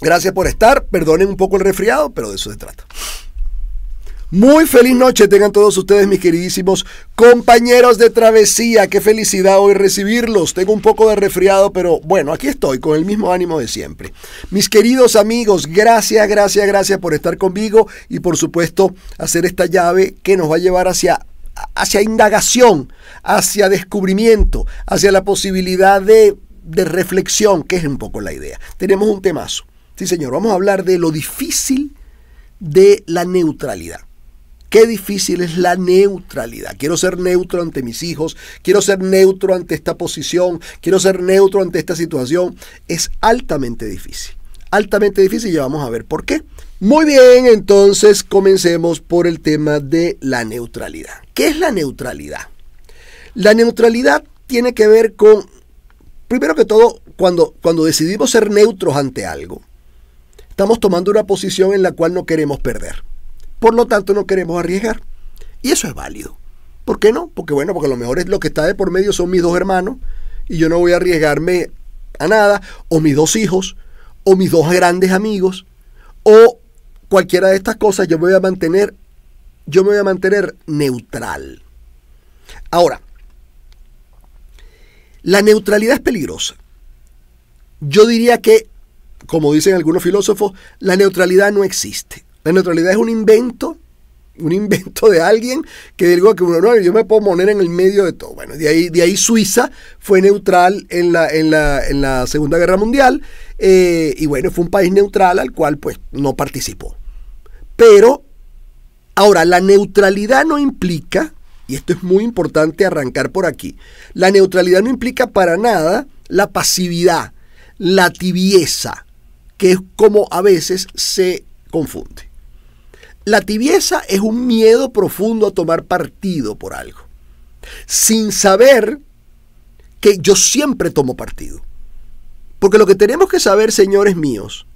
Gracias por estar. Perdonen un poco el resfriado, pero de eso se trata. Muy feliz noche tengan todos ustedes, mis queridísimos compañeros de travesía. Qué felicidad hoy recibirlos. Tengo un poco de resfriado, pero bueno, aquí estoy con el mismo ánimo de siempre. Mis queridos amigos, gracias, gracias, gracias por estar conmigo y por supuesto hacer esta llave que nos va a llevar hacia hacia indagación, hacia descubrimiento, hacia la posibilidad de, de reflexión, que es un poco la idea. Tenemos un temazo. Sí, señor, vamos a hablar de lo difícil de la neutralidad. Qué difícil es la neutralidad. Quiero ser neutro ante mis hijos, quiero ser neutro ante esta posición, quiero ser neutro ante esta situación. Es altamente difícil. Altamente difícil y vamos a ver por qué. Muy bien, entonces comencemos por el tema de la neutralidad. ¿Qué es la neutralidad? La neutralidad tiene que ver con, primero que todo, cuando, cuando decidimos ser neutros ante algo, estamos tomando una posición en la cual no queremos perder. Por lo tanto, no queremos arriesgar. Y eso es válido. ¿Por qué no? Porque bueno, porque a lo mejor es lo que está de por medio son mis dos hermanos y yo no voy a arriesgarme a nada, o mis dos hijos, o mis dos grandes amigos, o cualquiera de estas cosas, yo me voy a mantener, yo me voy a mantener neutral. Ahora, la neutralidad es peligrosa. Yo diría que como dicen algunos filósofos, la neutralidad no existe. La neutralidad es un invento, un invento de alguien que digo que yo me puedo poner en el medio de todo. Bueno, de ahí, de ahí Suiza fue neutral en la, en la, Segunda Guerra Mundial eh, y bueno, fue un país neutral al cual pues no participó. Pero, ahora, la neutralidad no implica, y esto es muy importante arrancar por aquí, la neutralidad no implica para nada la pasividad, la tibieza, que es como a veces se confunde. La tibieza es un miedo profundo a tomar partido por algo, sin saber que yo siempre tomo partido. Porque lo que tenemos que saber, señores míos,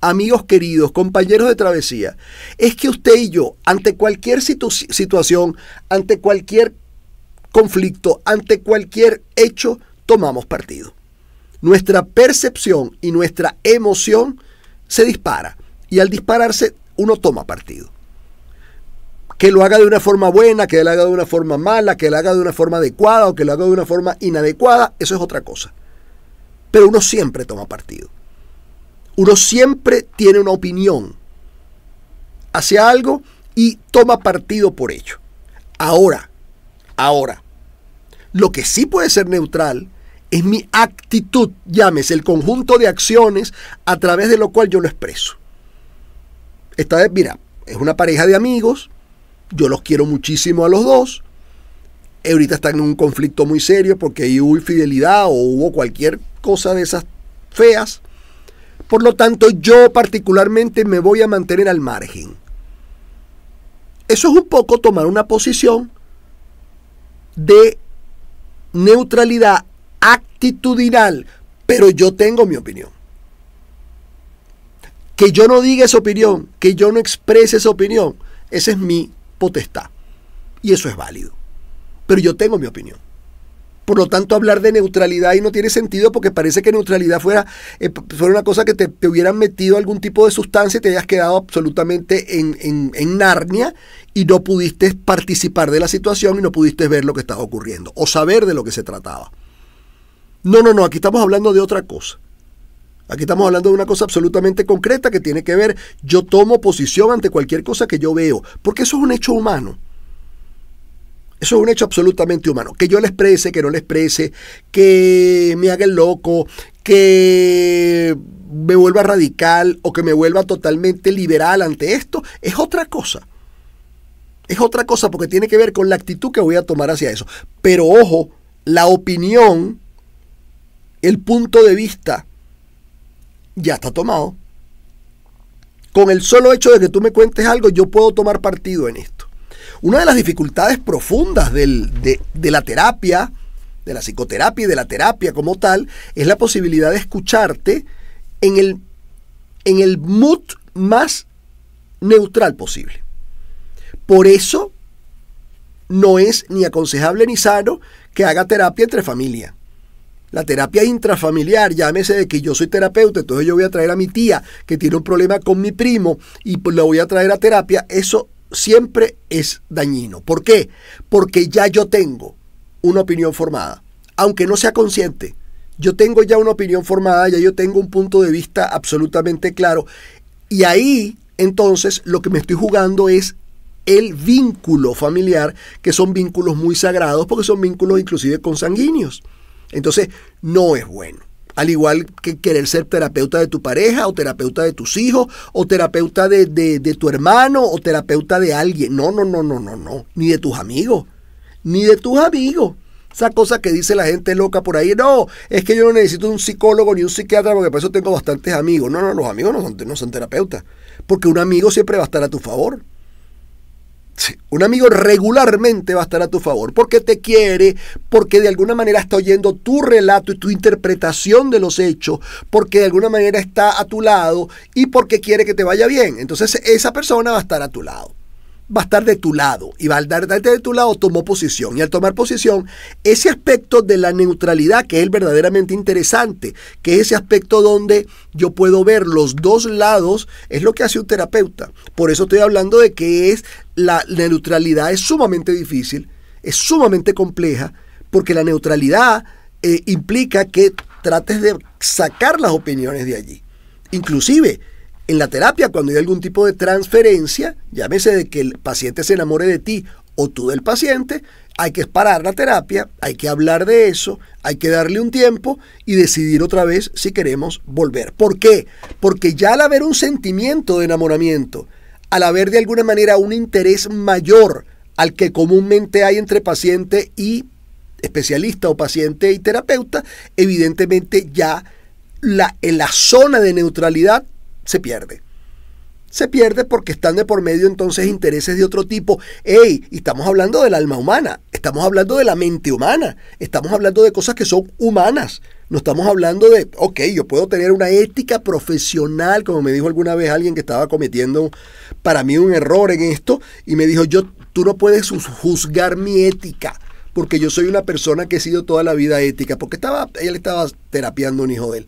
amigos queridos, compañeros de travesía, es que usted y yo, ante cualquier situación, ante cualquier conflicto, ante cualquier hecho, tomamos partido nuestra percepción y nuestra emoción se dispara. Y al dispararse, uno toma partido. Que lo haga de una forma buena, que lo haga de una forma mala, que lo haga de una forma adecuada o que lo haga de una forma inadecuada, eso es otra cosa. Pero uno siempre toma partido. Uno siempre tiene una opinión hacia algo y toma partido por ello. Ahora, ahora, lo que sí puede ser neutral es mi actitud, llámese, el conjunto de acciones a través de lo cual yo lo expreso. Esta vez, mira, es una pareja de amigos, yo los quiero muchísimo a los dos, ahorita están en un conflicto muy serio porque ahí hubo infidelidad o hubo cualquier cosa de esas feas, por lo tanto yo particularmente me voy a mantener al margen. Eso es un poco tomar una posición de neutralidad actitudinal, pero yo tengo mi opinión. Que yo no diga esa opinión, que yo no exprese esa opinión, esa es mi potestad. Y eso es válido. Pero yo tengo mi opinión. Por lo tanto, hablar de neutralidad ahí no tiene sentido porque parece que neutralidad fuera, eh, fuera una cosa que te, hubieran metido algún tipo de sustancia y te hayas quedado absolutamente en, en, Narnia y no pudiste participar de la situación y no pudiste ver lo que estaba ocurriendo o saber de lo que se trataba. No, no, no, aquí estamos hablando de otra cosa. Aquí estamos hablando de una cosa absolutamente concreta que tiene que ver, yo tomo posición ante cualquier cosa que yo veo, porque eso es un hecho humano. Eso es un hecho absolutamente humano. Que yo le exprese, que no le exprese, que me haga el loco, que me vuelva radical o que me vuelva totalmente liberal ante esto, es otra cosa. Es otra cosa porque tiene que ver con la actitud que voy a tomar hacia eso. Pero ojo, la opinión el punto de vista ya está tomado. Con el solo hecho de que tú me cuentes algo, yo puedo tomar partido en esto. Una de las dificultades profundas de, la terapia, de la psicoterapia y de la terapia como tal, es la posibilidad de escucharte en el, en el mood más neutral posible. Por eso no es ni aconsejable ni sano que haga terapia entre familia. La terapia intrafamiliar, llámese de que yo soy terapeuta, entonces yo voy a traer a mi tía que tiene un problema con mi primo y pues la voy a traer a terapia, eso siempre es dañino. ¿Por qué? Porque ya yo tengo una opinión formada, aunque no sea consciente. Yo tengo ya una opinión formada, ya yo tengo un punto de vista absolutamente claro. Y ahí, entonces, lo que me estoy jugando es el vínculo familiar, que son vínculos muy sagrados, porque son vínculos inclusive consanguíneos. Entonces, no es bueno. Al igual que querer ser terapeuta de tu pareja o terapeuta de tus hijos o terapeuta de, de, de tu hermano o terapeuta de alguien. No, no, no, no, no, no. Ni de tus amigos. Ni de tus amigos. Esa cosa que dice la gente loca por ahí, no, es que yo no necesito un psicólogo ni un psiquiatra porque por eso tengo bastantes amigos. No, no, los amigos no no son terapeutas. Porque un amigo siempre va a estar a tu favor. Un amigo regularmente va a estar a tu favor porque te quiere, porque de alguna manera está oyendo tu relato y tu interpretación de los hechos, porque de alguna manera está a tu lado y porque quiere que te vaya bien. Entonces esa persona va a estar a tu lado va a estar de tu lado y va a estar de tu lado tomó posición y al tomar posición ese aspecto de la neutralidad que es verdaderamente interesante que es ese aspecto donde yo puedo ver los dos lados es lo que hace un terapeuta por eso estoy hablando de que es la, neutralidad es sumamente difícil es sumamente compleja porque la neutralidad eh, implica que trates de sacar las opiniones de allí inclusive en la terapia, cuando hay algún tipo de transferencia, llámese de que el paciente se enamore de ti o tú del paciente, hay que parar la terapia, hay que hablar de eso, hay que darle un tiempo y decidir otra vez si queremos volver. ¿Por qué? Porque ya al haber un sentimiento de enamoramiento, al haber de alguna manera un interés mayor al que comúnmente hay entre paciente y especialista o paciente y terapeuta, evidentemente ya la, en la zona de neutralidad se pierde. Se pierde porque están de por medio entonces intereses de otro tipo. ¡Ey! estamos hablando del alma humana, estamos hablando de la mente humana, estamos hablando de cosas que son humanas. No estamos hablando de, ok, yo puedo tener una ética profesional, como me dijo alguna vez alguien que estaba cometiendo para mí un error en esto, y me dijo, yo, tú no puedes juzgar mi ética porque yo soy una persona que he sido toda la vida ética, porque estaba, le estaba terapiando a un hijo de él.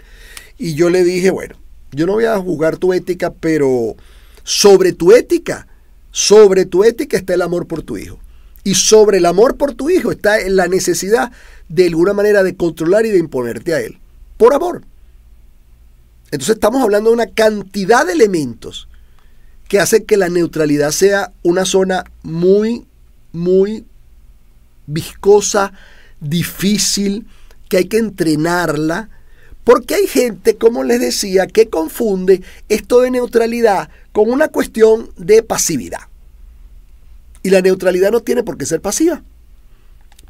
Y yo le dije, bueno, yo no voy a jugar tu ética, pero sobre tu ética, sobre tu ética está el amor por tu hijo. Y sobre el amor por tu hijo está la necesidad de alguna manera de controlar y de imponerte a él. Por amor. Entonces estamos hablando de una cantidad de elementos que hacen que la neutralidad sea una zona muy, muy viscosa, difícil, que hay que entrenarla porque hay gente, como les decía, que confunde esto de neutralidad con una cuestión de pasividad. Y la neutralidad no tiene por qué ser pasiva.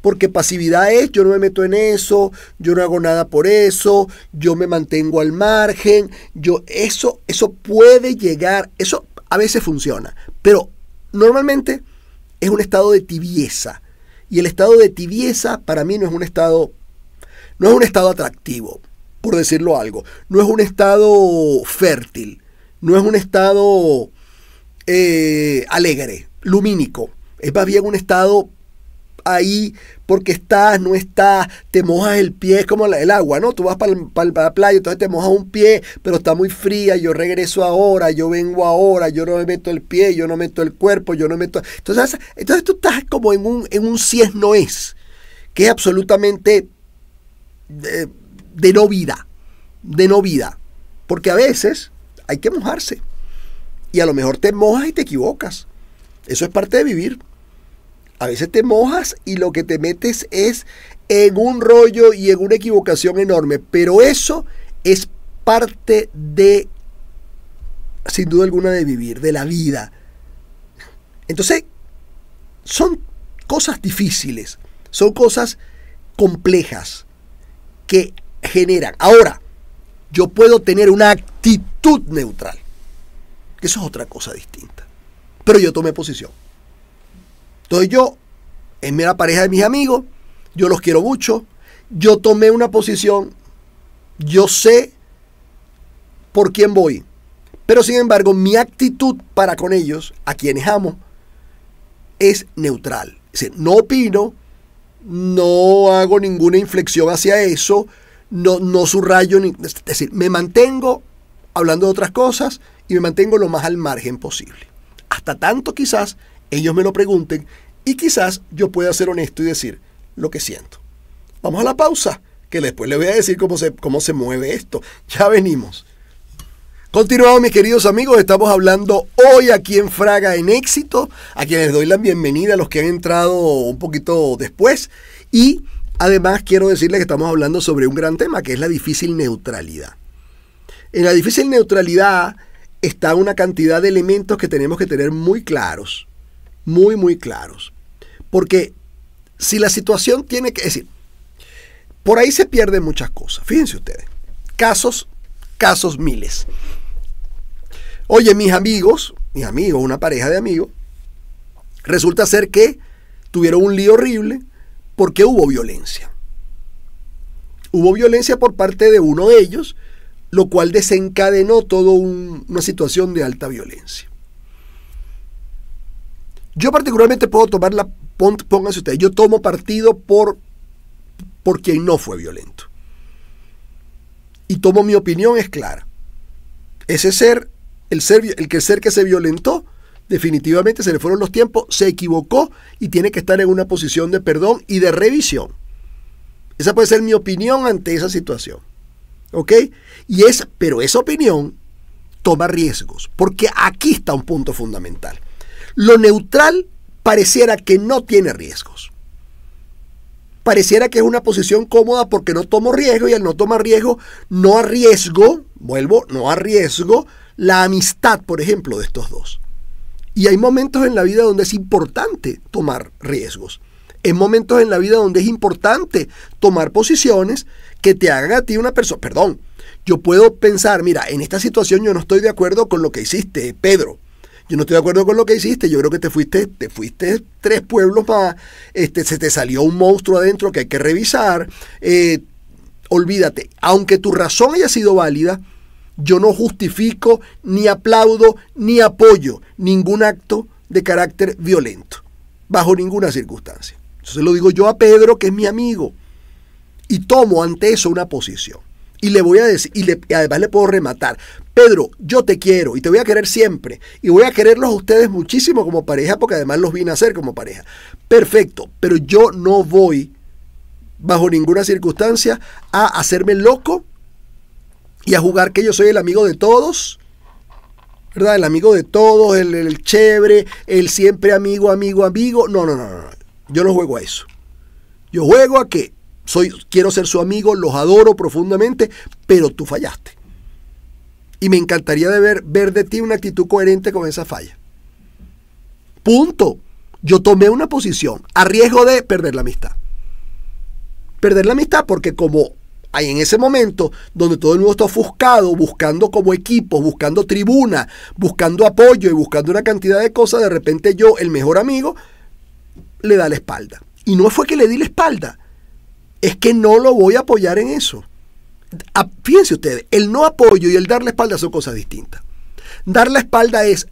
Porque pasividad es yo no me meto en eso, yo no hago nada por eso, yo me mantengo al margen, yo eso eso puede llegar, eso a veces funciona, pero normalmente es un estado de tibieza. Y el estado de tibieza para mí no es un estado no es un estado atractivo por decirlo algo. No es un estado fértil, no es un estado eh, alegre, lumínico. Es más bien un estado ahí porque estás, no estás, te mojas el pie, es como el agua, ¿no? Tú vas para la playa, entonces te mojas un pie, pero está muy fría, yo regreso ahora, yo vengo ahora, yo no me meto el pie, yo no meto el cuerpo, yo no meto... Entonces, entonces tú estás como en un, en es no es, que es absolutamente... Eh, de no vida, de no vida. Porque a veces hay que mojarse. Y a lo mejor te mojas y te equivocas. Eso es parte de vivir. A veces te mojas y lo que te metes es en un rollo y en una equivocación enorme. Pero eso es parte de, sin duda alguna, de vivir, de la vida. Entonces, son cosas difíciles, son cosas complejas que Ahora, yo puedo tener una actitud neutral. que Eso es otra cosa distinta. Pero yo tomé posición. Entonces yo, en la pareja de mis amigos, yo los quiero mucho, yo tomé una posición, yo sé por quién voy. Pero sin embargo, mi actitud para con ellos, a quienes amo, es neutral. Es no opino, no hago ninguna inflexión hacia eso, no, subrayo, ni, es decir, me mantengo hablando de otras cosas y me mantengo lo más al margen posible. Hasta tanto quizás ellos me lo pregunten y quizás yo pueda ser honesto y decir lo que siento. Vamos a la pausa, que después les voy a decir cómo se, cómo se mueve esto. Ya venimos. Continuamos mis queridos amigos, estamos hablando hoy aquí en Fraga en éxito, a quienes doy la bienvenida, a los que han entrado un poquito después y Además, quiero decirles que estamos hablando sobre un gran tema, que es la difícil neutralidad. En la difícil neutralidad está una cantidad de elementos que tenemos que tener muy claros, muy, muy claros. Porque si la situación tiene que... Es decir, por ahí se pierden muchas cosas. Fíjense ustedes. Casos, casos miles. Oye, mis amigos, mis amigos, una pareja de amigos, resulta ser que tuvieron un lío horrible, porque hubo violencia. Hubo violencia por parte de uno de ellos, lo cual desencadenó toda una situación de alta violencia. Yo particularmente puedo tomar la, pónganse ustedes, yo tomo partido por, porque quien no fue violento. Y tomo mi opinión, es clara. Ese ser, el, ser, el que ser que se violentó, definitivamente se le fueron los tiempos, se equivocó y tiene que estar en una posición de perdón y de revisión. Esa puede ser mi opinión ante esa situación. ¿Ok? Y es, pero esa opinión toma riesgos, porque aquí está un punto fundamental. Lo neutral pareciera que no tiene riesgos. Pareciera que es una posición cómoda porque no tomo riesgo y al no tomar riesgo, no arriesgo, vuelvo, no arriesgo la amistad, por ejemplo, de estos dos. Y hay momentos en la vida donde es importante tomar riesgos. Hay momentos en la vida donde es importante tomar posiciones que te hagan a ti una persona. Perdón, yo puedo pensar, mira, en esta situación yo no estoy de acuerdo con lo que hiciste, Pedro. Yo no estoy de acuerdo con lo que hiciste. Yo creo que te fuiste, te fuiste tres pueblos más. Este, se te salió un monstruo adentro que hay que revisar. Eh, olvídate, aunque tu razón haya sido válida, yo no justifico, ni aplaudo, ni apoyo ningún acto de carácter violento, bajo ninguna circunstancia. entonces se lo digo yo a Pedro, que es mi amigo, y tomo ante eso una posición. Y le voy a decir, y, le, y además le puedo rematar, Pedro, yo te quiero y te voy a querer siempre. Y voy a quererlos a ustedes muchísimo como pareja, porque además los vine a hacer como pareja. Perfecto, pero yo no voy bajo ninguna circunstancia a hacerme loco y a jugar que yo soy el amigo de todos. ¿Verdad? El amigo de todos, el, chévere, el siempre amigo, amigo, amigo. No, no, no, no. Yo no juego a eso. Yo juego a que soy, quiero ser su amigo, los adoro profundamente, pero tú fallaste. Y me encantaría de ver, ver de ti una actitud coherente con esa falla. Punto. Yo tomé una posición a riesgo de perder la amistad. Perder la amistad porque como Ahí en ese momento donde todo el mundo está ofuscado, buscando como equipo, buscando tribuna, buscando apoyo y buscando una cantidad de cosas, de repente yo, el mejor amigo, le da la espalda. Y no fue que le di la espalda, es que no lo voy a apoyar en eso. A, fíjense ustedes, el no apoyo y el dar la espalda son cosas distintas. Dar la espalda es,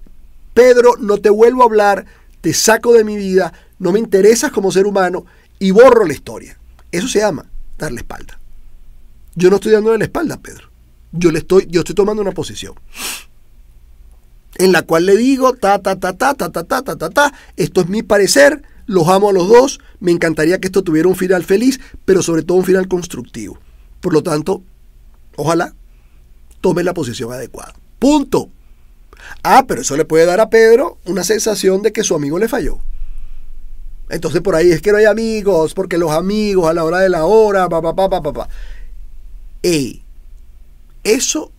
Pedro, no te vuelvo a hablar, te saco de mi vida, no me interesas como ser humano y borro la historia. Eso se llama dar la espalda. Yo no estoy dando la espalda, Pedro. Yo le estoy, yo estoy tomando una posición en la cual le digo ta ta ta ta ta ta ta ta ta ta. Esto es mi parecer. Los amo a los dos. Me encantaría que esto tuviera un final feliz, pero sobre todo un final constructivo. Por lo tanto, ojalá tome la posición adecuada. Punto. Ah, pero eso le puede dar a Pedro una sensación de que su amigo le falló. Entonces por ahí es que no hay amigos, porque los amigos a la hora de la hora, pa pa pa Pa, pa eso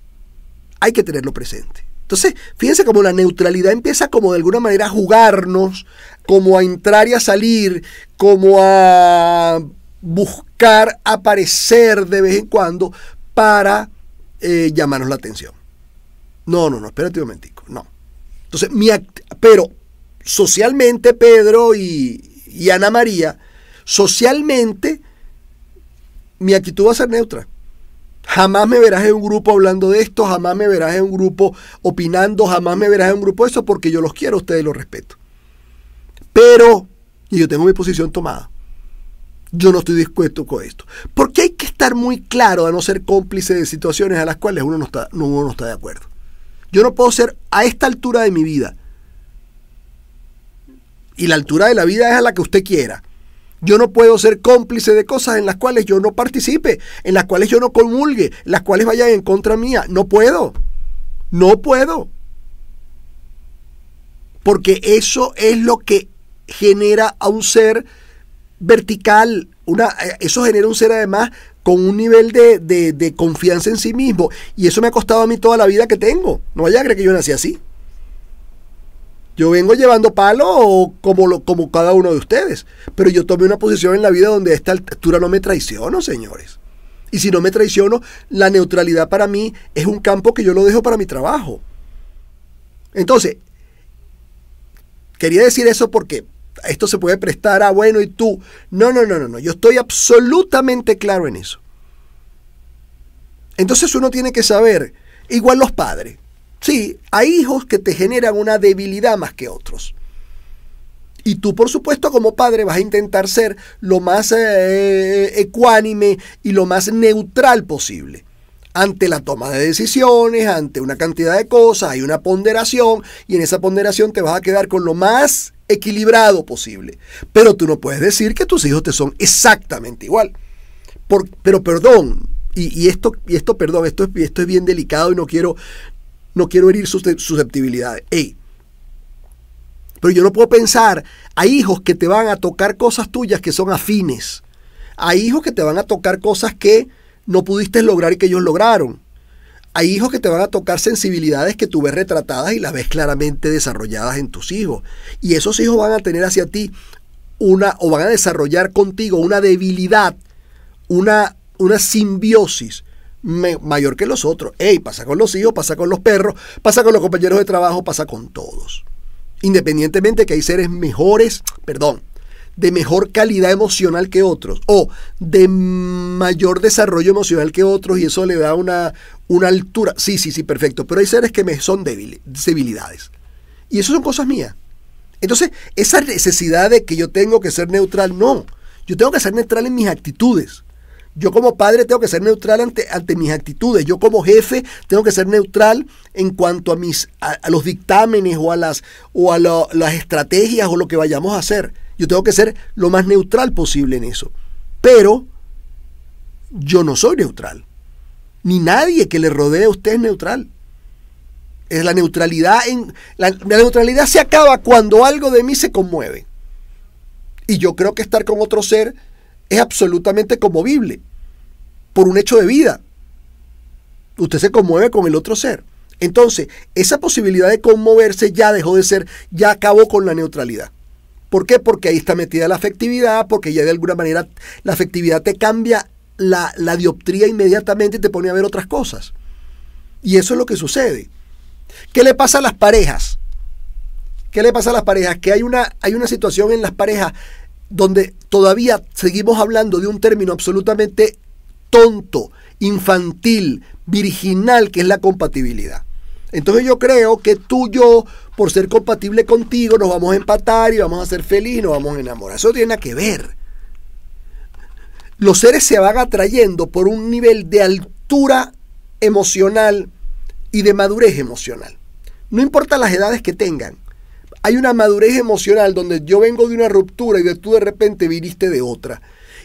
hay que tenerlo presente. Entonces, fíjense cómo la neutralidad empieza como de alguna manera a jugarnos, como a entrar y a salir, como a buscar aparecer de vez en cuando para eh, llamarnos la atención. No, no, no, espérate un momentico, no. Entonces, mi pero socialmente Pedro y, y Ana María, socialmente mi actitud va a ser neutra. Jamás me verás en un grupo hablando de esto, jamás me verás en un grupo opinando, jamás me verás en un grupo eso, porque yo los quiero ustedes los respeto. Pero, y yo tengo mi posición tomada, yo no estoy dispuesto con esto. Porque hay que estar muy claro a no ser cómplice de situaciones a las cuales uno no uno no está de acuerdo. Yo no puedo ser a esta altura de mi vida, y la altura de la vida es a la que usted quiera, yo no puedo ser cómplice de cosas en las cuales yo no participe, en las cuales yo no comulgue, las cuales vayan en contra mía. No puedo. No puedo. Porque eso es lo que genera a un ser vertical. Una, eh, eso genera un ser además con un nivel de, de, de confianza en sí mismo. Y eso me ha costado a mí toda la vida que tengo. No vaya a creer que yo nací así. Yo vengo llevando palo como, como cada uno de ustedes, pero yo tomé una posición en la vida donde a esta altura no me traiciono, señores. Y si no me traiciono, la neutralidad para mí es un campo que yo lo dejo para mi trabajo. Entonces, quería decir eso porque esto se puede prestar a bueno y tú. No, no, no, no, no. Yo estoy absolutamente claro en eso. Entonces uno tiene que saber, igual los padres. Sí, hay hijos que te generan una debilidad más que otros. Y tú, por supuesto, como padre vas a intentar ser lo más eh, eh, ecuánime y lo más neutral posible. Ante la toma de decisiones, ante una cantidad de cosas, hay una ponderación y en esa ponderación te vas a quedar con lo más equilibrado posible. Pero tú no puedes decir que tus hijos te son exactamente igual. Por, pero perdón, y, esto, y esto, perdón, esto, esto es bien delicado y no quiero, no quiero herir sus susceptibilidades. Ey. Pero yo no puedo pensar a hijos que te van a tocar cosas tuyas que son afines. Hay hijos que te van a tocar cosas que no pudiste lograr y que ellos lograron. Hay hijos que te van a tocar sensibilidades que tú ves retratadas y las ves claramente desarrolladas en tus hijos. Y esos hijos van a tener hacia ti una, o van a desarrollar contigo una debilidad, una, una simbiosis mayor que los otros. Ey, pasa con los hijos, pasa con los perros, pasa con los compañeros de trabajo, pasa con todos. Independientemente que hay seres mejores, perdón, de mejor calidad emocional que otros o de mayor desarrollo emocional que otros y eso le da una, una altura. Sí, sí, sí, perfecto, pero hay seres que me son débiles, debilidades. Y eso son cosas mías. Entonces, esa necesidad de que yo tengo que ser neutral, no. Yo tengo que ser neutral en mis actitudes. Yo como padre tengo que ser neutral ante, ante mis actitudes. Yo como jefe tengo que ser neutral en cuanto a, mis, a, los dictámenes o a, las, o a las estrategias o lo que vayamos a hacer. Yo tengo que ser lo más neutral posible en eso. Pero yo no soy neutral. Ni nadie que le rodee a usted es neutral. Es la neutralidad en, la neutralidad se acaba cuando algo de mí se conmueve. Y yo creo que estar con otro ser es absolutamente conmovible por un hecho de vida. Usted se conmueve con el otro ser. Entonces, esa posibilidad de conmoverse ya dejó de ser, ya acabó con la neutralidad. ¿Por qué? Porque ahí está metida la afectividad, porque ya de alguna manera la afectividad te cambia la, la dioptría inmediatamente y te pone a ver otras cosas. Y eso es lo que sucede. ¿Qué le pasa a las parejas? ¿Qué le pasa a las parejas? Que hay una, hay una situación en las parejas donde todavía seguimos hablando de un término absolutamente tonto, infantil, virginal, que es la compatibilidad. Entonces yo creo que tú y yo, por ser compatible contigo, nos vamos a empatar y vamos a ser felices, nos vamos a enamorar. Eso tiene que ver. Los seres se van atrayendo por un nivel de altura emocional y de madurez emocional. No importa las edades que tengan hay una madurez emocional donde yo vengo de una ruptura y de tú de repente viniste de otra.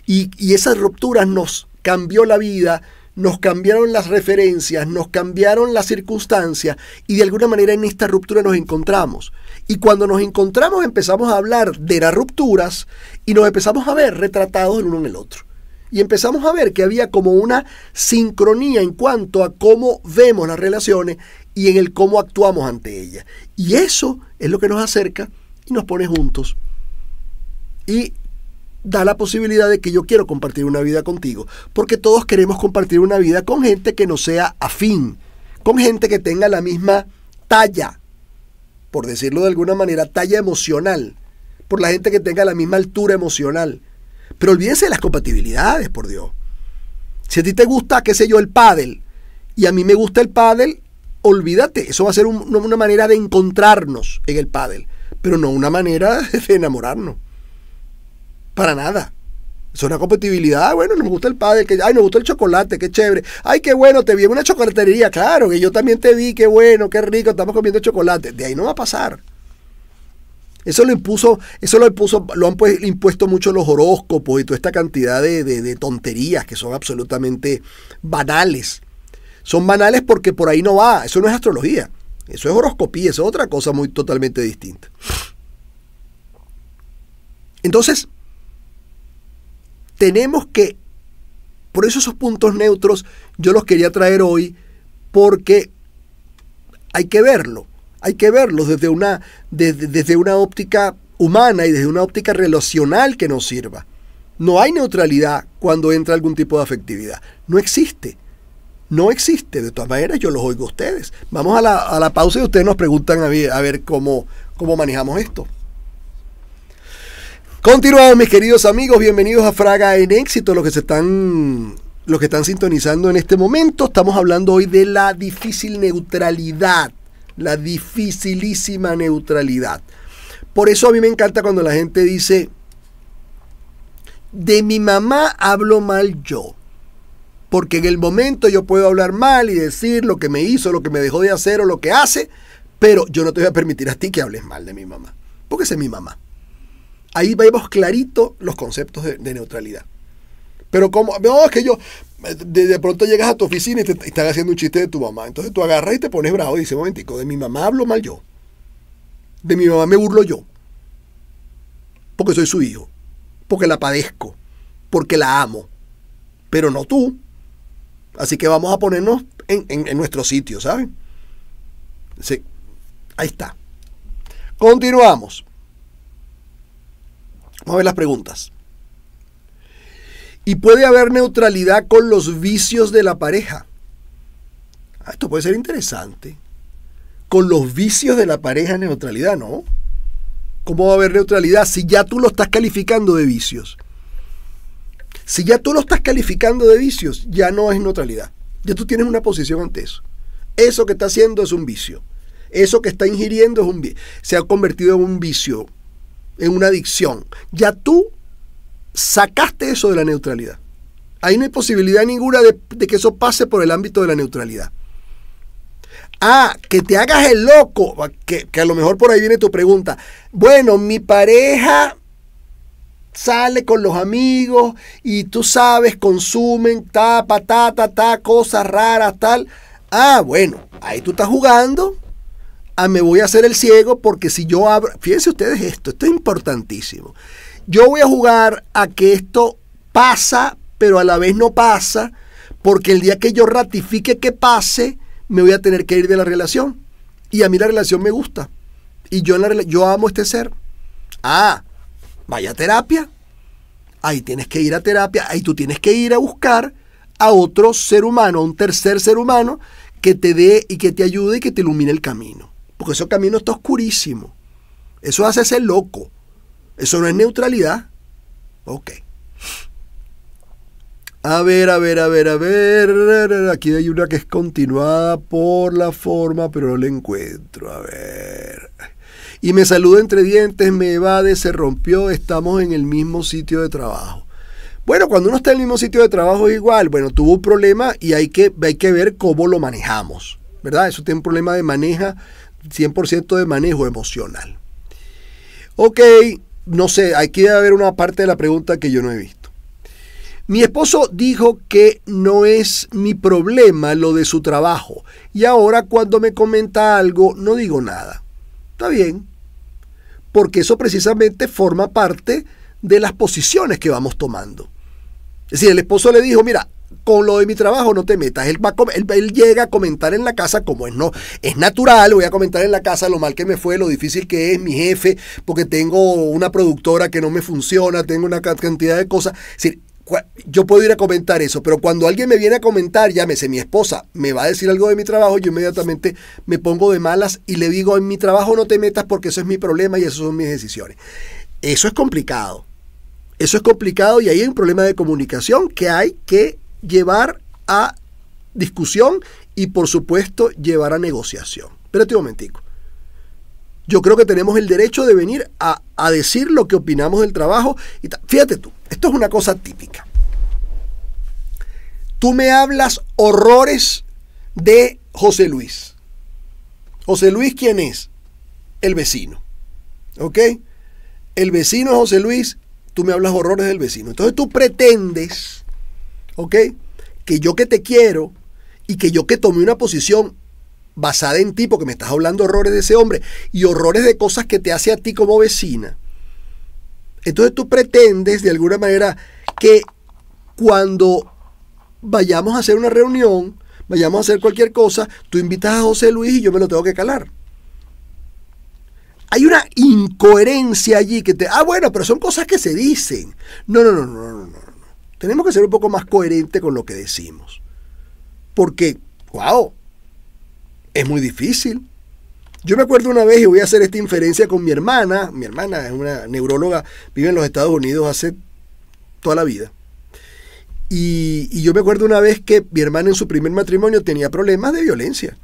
Y, y esas rupturas nos cambió la vida, nos cambiaron las referencias, nos cambiaron las circunstancias y de alguna manera en esta ruptura nos encontramos. Y cuando nos encontramos empezamos a hablar de las rupturas y nos empezamos a ver retratados el uno en el otro. Y empezamos a ver que había como una sincronía en cuanto a cómo vemos las relaciones y en el cómo actuamos ante ella. Y eso es lo que nos acerca y nos pone juntos. Y da la posibilidad de que yo quiero compartir una vida contigo, porque todos queremos compartir una vida con gente que no sea afín, con gente que tenga la misma talla, por decirlo de alguna manera, talla emocional, por la gente que tenga la misma altura emocional. Pero olvídense de las compatibilidades, por Dios. Si a ti te gusta, qué sé yo, el pádel, y a mí me gusta el pádel, olvídate, eso va a ser una manera de encontrarnos en el pádel, pero no una manera de enamorarnos. Para nada. Es una compatibilidad, bueno, nos gusta el pádel, que ay, nos gusta el chocolate, qué chévere. Ay, qué bueno, te vi una chocolatería, claro, que yo también te vi, qué bueno, qué rico, estamos comiendo chocolate. De ahí no va a pasar. Eso lo impuso, eso lo impuso, lo han pues, impuesto mucho los horóscopos y toda esta cantidad de, de, tonterías que son absolutamente banales son banales porque por ahí no va. Eso no es astrología. Eso es horoscopía, eso es otra cosa muy totalmente distinta. Entonces, tenemos que, por eso esos puntos neutros yo los quería traer hoy, porque hay que verlo, hay que verlos desde una, desde, desde una óptica humana y desde una óptica relacional que nos sirva. No hay neutralidad cuando entra algún tipo de afectividad, no existe no existe. De todas maneras, yo los oigo a ustedes. Vamos a la, pausa y ustedes nos preguntan a ver, cómo, cómo manejamos esto. Continuamos, mis queridos amigos. Bienvenidos a Fraga en Éxito, los que se están los que están sintonizando en este momento. Estamos hablando hoy de la difícil neutralidad, la dificilísima neutralidad. Por eso a mí me encanta cuando la gente dice, de mi mamá hablo mal yo, porque en el momento yo puedo hablar mal y decir lo que me hizo, lo que me dejó de hacer o lo que hace, pero yo no te voy a permitir a ti que hables mal de mi mamá, porque es mi mamá. Ahí vemos clarito los conceptos de, neutralidad. Pero como, no, es que yo, de, pronto llegas a tu oficina y te están haciendo un chiste de tu mamá, entonces tú agarras y te pones bravo y dices, momentico, de mi mamá hablo mal yo, de mi mamá me burlo yo, porque soy su hijo, porque la padezco, porque la amo, pero no tú, Así que vamos a ponernos en, nuestro sitio, ¿saben? Sí, ahí está. Continuamos. Vamos a ver las preguntas. Y puede haber neutralidad con los vicios de la pareja. Ah, esto puede ser interesante. Con los vicios de la pareja neutralidad, ¿no? ¿Cómo va a haber neutralidad si ya tú lo estás calificando de vicios? Si ya tú lo estás calificando de vicios, ya no es neutralidad. Ya tú tienes una posición ante eso. Eso que está haciendo es un vicio. Eso que está ingiriendo es un vicio. Se ha convertido en un vicio, en una adicción. Ya tú sacaste eso de la neutralidad. Ahí no hay posibilidad ninguna de, que eso pase por el ámbito de la neutralidad. Ah, que te hagas el loco, que, a lo mejor por ahí viene tu pregunta. Bueno, mi pareja sale con los amigos y tú sabes, consumen, ta, patata, ta, cosas raras, tal. Ah, bueno, ahí tú estás jugando. Ah, me voy a hacer el ciego porque si yo abro, fíjense ustedes esto, esto es importantísimo. Yo voy a jugar a que esto pasa, pero a la vez no pasa, porque el día que yo ratifique que pase, me voy a tener que ir de la relación. Y a mí la relación me gusta. Y yo, en yo amo este ser. Ah, vaya a terapia. Ahí tienes que ir a terapia, ahí tú tienes que ir a buscar a otro ser humano, a un tercer ser humano que te dé y que te ayude y que te ilumine el camino. Porque ese camino está oscurísimo. Eso hace ser loco. Eso no es neutralidad. Ok. A ver, a ver, a ver, a ver. Aquí hay una que es continuada por la forma, pero no la encuentro. A ver y me saluda entre dientes, me evade, se rompió, estamos en el mismo sitio de trabajo. Bueno, cuando uno está en el mismo sitio de trabajo es igual, bueno, tuvo un problema y hay que, hay que ver cómo lo manejamos, ¿verdad? Eso tiene un problema de maneja, 100% de manejo emocional. Ok, no sé, aquí debe haber una parte de la pregunta que yo no he visto. Mi esposo dijo que no es mi problema lo de su trabajo y ahora cuando me comenta algo no digo nada. Está bien, porque eso precisamente forma parte de las posiciones que vamos tomando. Es decir, el esposo le dijo, mira, con lo de mi trabajo no te metas. Él, llega a comentar en la casa como es no es natural, voy a comentar en la casa lo mal que me fue, lo difícil que es mi jefe, porque tengo una productora que no me funciona, tengo una cantidad de cosas. Es decir, yo puedo ir a comentar eso, pero cuando alguien me viene a comentar, llámese mi esposa, me va a decir algo de mi trabajo, yo inmediatamente me pongo de malas y le digo, en mi trabajo no te metas porque eso es mi problema y esas son mis decisiones. Eso es complicado. Eso es complicado y ahí hay un problema de comunicación que hay que llevar a discusión y por supuesto llevar a negociación. Espérate un momentico yo creo que tenemos el derecho de venir a, decir lo que opinamos del trabajo. Y Fíjate tú, esto es una cosa típica. Tú me hablas horrores de José Luis. José Luis, ¿quién es? El vecino. ¿Ok? El vecino es José Luis, tú me hablas horrores del vecino. Entonces tú pretendes, ¿ok? Que yo que te quiero y que yo que tomé una posición basada en ti, porque me estás hablando horrores de ese hombre y horrores de cosas que te hace a ti como vecina. Entonces tú pretendes de alguna manera que cuando vayamos a hacer una reunión, vayamos a hacer cualquier cosa, tú invitas a José Luis y yo me lo tengo que calar. Hay una incoherencia allí que te... Ah, bueno, pero son cosas que se dicen. No, no, no, no, no, no. Tenemos que ser un poco más coherentes con lo que decimos. Porque, wow, es muy difícil. Yo me acuerdo una vez y voy a hacer esta inferencia con mi hermana. Mi hermana es una neuróloga, vive en los Estados Unidos hace toda la vida. Y, yo me acuerdo una vez que mi hermana en su primer matrimonio tenía problemas de violencia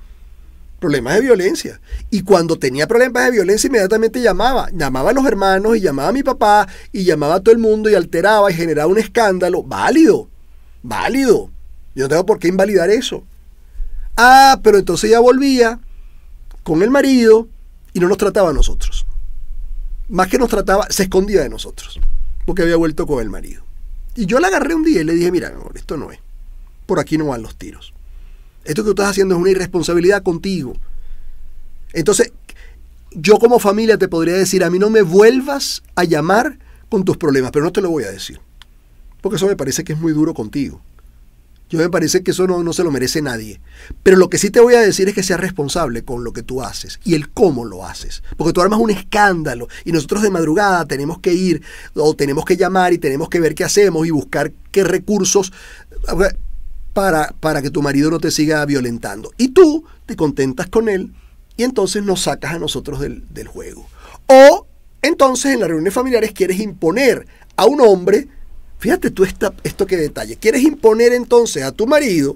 problemas de violencia. Y cuando tenía problemas de violencia, inmediatamente llamaba. Llamaba a los hermanos y llamaba a mi papá y llamaba a todo el mundo y alteraba y generaba un escándalo. Válido, válido. Yo no tengo por qué invalidar eso. Ah, pero entonces ella volvía con el marido y no nos trataba a nosotros. Más que nos trataba, se escondía de nosotros, porque había vuelto con el marido. Y yo la agarré un día y le dije, mira, esto no es. Por aquí no van los tiros. Esto que tú estás haciendo es una irresponsabilidad contigo. Entonces, yo como familia te podría decir, a mí no me vuelvas a llamar con tus problemas, pero no te lo voy a decir. Porque eso me parece que es muy duro contigo. Yo me parece que eso no, se lo merece nadie. Pero lo que sí te voy a decir es que seas responsable con lo que tú haces y el cómo lo haces. Porque tú armas un escándalo y nosotros de madrugada tenemos que ir o tenemos que llamar y tenemos que ver qué hacemos y buscar qué recursos para, para que tu marido no te siga violentando. Y tú te contentas con él y entonces nos sacas a nosotros del, del juego. O entonces en las reuniones familiares quieres imponer a un hombre Fíjate tú esta, esto que detalle. Quieres imponer entonces a tu marido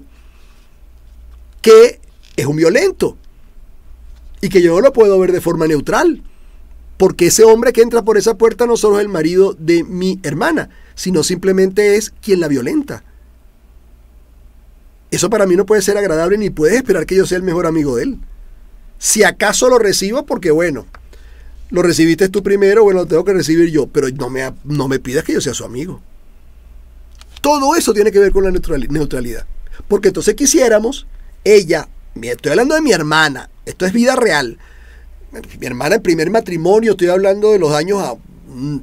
que es un violento y que yo no lo puedo ver de forma neutral. Porque ese hombre que entra por esa puerta no solo es el marido de mi hermana, sino simplemente es quien la violenta. Eso para mí no puede ser agradable ni puedes esperar que yo sea el mejor amigo de él. Si acaso lo recibo, porque bueno, lo recibiste tú primero, bueno, lo tengo que recibir yo, pero no me, no me pidas que yo sea su amigo. Todo eso tiene que ver con la neutralidad. Porque entonces quisiéramos, ella, estoy hablando de mi hermana, esto es vida real. Mi hermana en primer matrimonio, estoy hablando de los años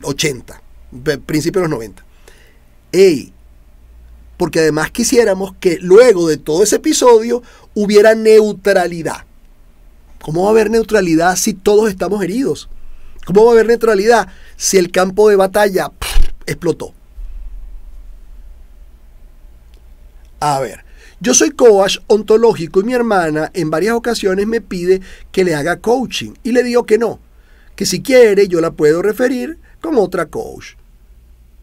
80, ah, mm, principios de los 90. Ey, porque además quisiéramos que luego de todo ese episodio hubiera neutralidad. ¿Cómo va a haber neutralidad si todos estamos heridos? ¿Cómo va a haber neutralidad si el campo de batalla explotó? A ver, yo soy coach ontológico y mi hermana en varias ocasiones me pide que le haga coaching y le digo que no, que si quiere yo la puedo referir con otra coach.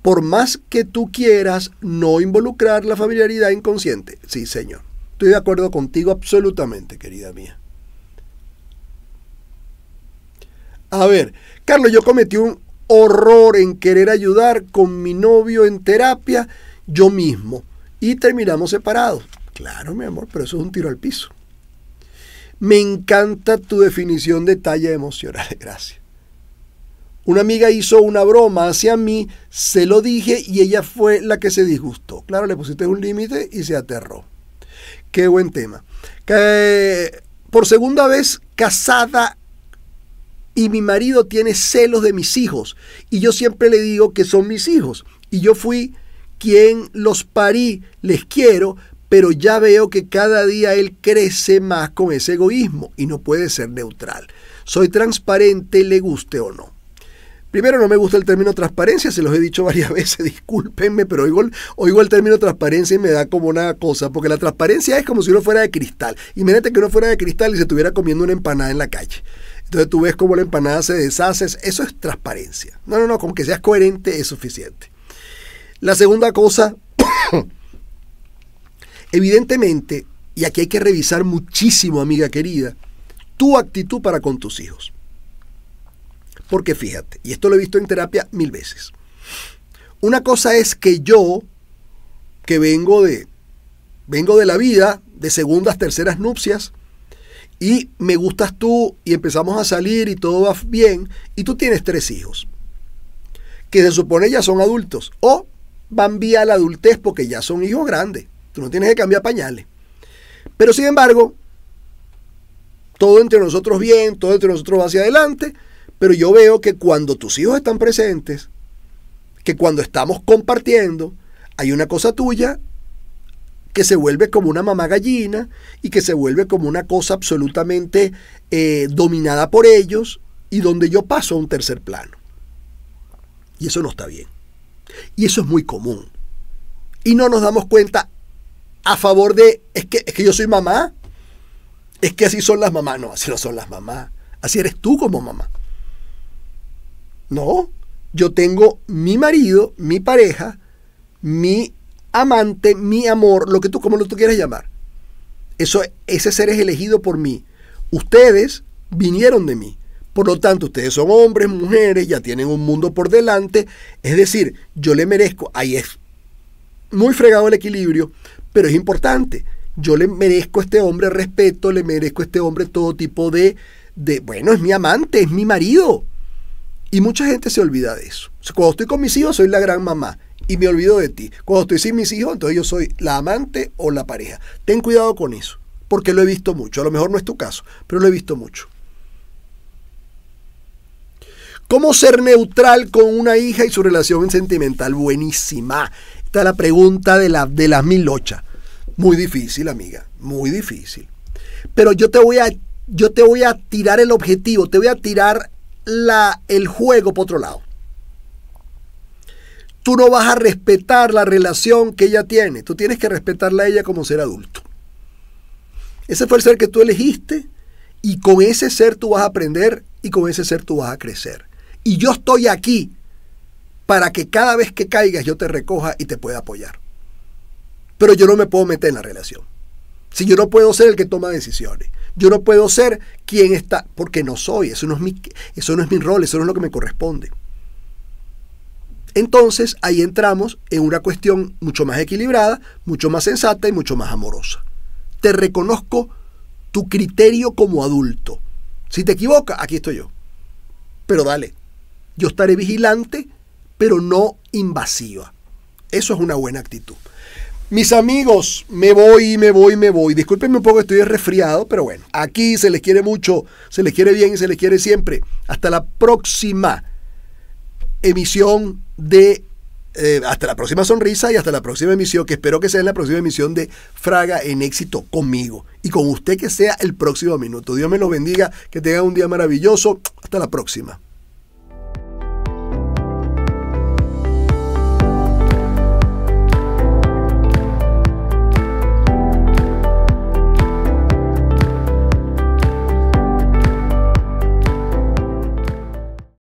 Por más que tú quieras no involucrar la familiaridad inconsciente. Sí, señor. Estoy de acuerdo contigo absolutamente, querida mía. A ver, Carlos, yo cometí un horror en querer ayudar con mi novio en terapia yo mismo y terminamos separados. Claro, mi amor, pero eso es un tiro al piso. Me encanta tu definición de talla emocional, gracias. Una amiga hizo una broma hacia mí, se lo dije y ella fue la que se disgustó. Claro, le pusiste un límite y se aterró. Qué buen tema. Que, por segunda vez casada y mi marido tiene celos de mis hijos y yo siempre le digo que son mis hijos y yo fui quien los parí, les quiero, pero ya veo que cada día él crece más con ese egoísmo y no puede ser neutral. Soy transparente, le guste o no. Primero, no me gusta el término transparencia, se los he dicho varias veces, discúlpenme, pero oigo, el término transparencia y me da como una cosa, porque la transparencia es como si uno fuera de cristal. Imagínate que uno fuera de cristal y se estuviera comiendo una empanada en la calle. Entonces tú ves cómo la empanada se deshace, eso es transparencia. No, no, no, con que seas coherente es suficiente. La segunda cosa, evidentemente, y aquí hay que revisar muchísimo, amiga querida, tu actitud para con tus hijos. Porque fíjate, y esto lo he visto en terapia mil veces. Una cosa es que yo, que vengo de, vengo de la vida, de segundas, terceras nupcias, y me gustas tú, y empezamos a salir y todo va bien, y tú tienes tres hijos, que se supone ya son adultos, o van vía la adultez porque ya son hijos grandes. Tú no tienes que cambiar pañales. Pero sin embargo, todo entre nosotros bien, todo entre nosotros va hacia adelante, pero yo veo que cuando tus hijos están presentes, que cuando estamos compartiendo, hay una cosa tuya que se vuelve como una mamá gallina y que se vuelve como una cosa absolutamente eh, dominada por ellos y donde yo paso a un tercer plano. Y eso no está bien. Y eso es muy común. Y no nos damos cuenta a favor de, es que, yo soy mamá, es que así son las mamás. No, así no son las mamás. Así eres tú como mamá. No, yo tengo mi marido, mi pareja, mi amante, mi amor, lo que tú, como lo tú quieras llamar. Eso, ese ser es elegido por mí. Ustedes vinieron de mí. Por lo tanto, ustedes son hombres, mujeres, ya tienen un mundo por delante. Es decir, yo le merezco. Ahí es muy fregado el equilibrio, pero es importante. Yo le merezco a este hombre respeto, le merezco a este hombre todo tipo de, de bueno, es mi amante, es mi marido. Y mucha gente se olvida de eso. Cuando estoy con mis hijos, soy la gran mamá y me olvido de ti. Cuando estoy sin mis hijos, entonces yo soy la amante o la pareja. Ten cuidado con eso, porque lo he visto mucho. A lo mejor no es tu caso, pero lo he visto mucho. ¿Cómo ser neutral con una hija y su relación sentimental? Buenísima. Esta es la pregunta de, de las mil ochas. Muy difícil, amiga, muy difícil. Pero yo te voy a, yo te voy a tirar el objetivo, te voy a tirar la, el juego por otro lado. Tú no vas a respetar la relación que ella tiene, tú tienes que respetarla a ella como ser adulto. Ese fue el ser que tú elegiste y con ese ser tú vas a aprender y con ese ser tú vas a crecer. Y yo estoy aquí para que cada vez que caigas yo te recoja y te pueda apoyar. Pero yo no me puedo meter en la relación. Si yo no puedo ser el que toma decisiones, yo no puedo ser quien está, porque no soy, eso no es mi, eso no es mi rol, eso no es lo que me corresponde. Entonces ahí entramos en una cuestión mucho más equilibrada, mucho más sensata y mucho más amorosa. Te reconozco tu criterio como adulto. Si te equivocas, aquí estoy yo. Pero dale, yo estaré vigilante, pero no invasiva. Eso es una buena actitud. Mis amigos, me voy, me voy, me voy. Discúlpenme un poco, estoy resfriado, pero bueno, aquí se les quiere mucho, se les quiere bien y se les quiere siempre. Hasta la próxima emisión de... Eh, hasta la próxima sonrisa y hasta la próxima emisión, que espero que sea la próxima emisión de Fraga en éxito conmigo y con usted que sea el próximo minuto. Dios me los bendiga, que tengan un día maravilloso. Hasta la próxima.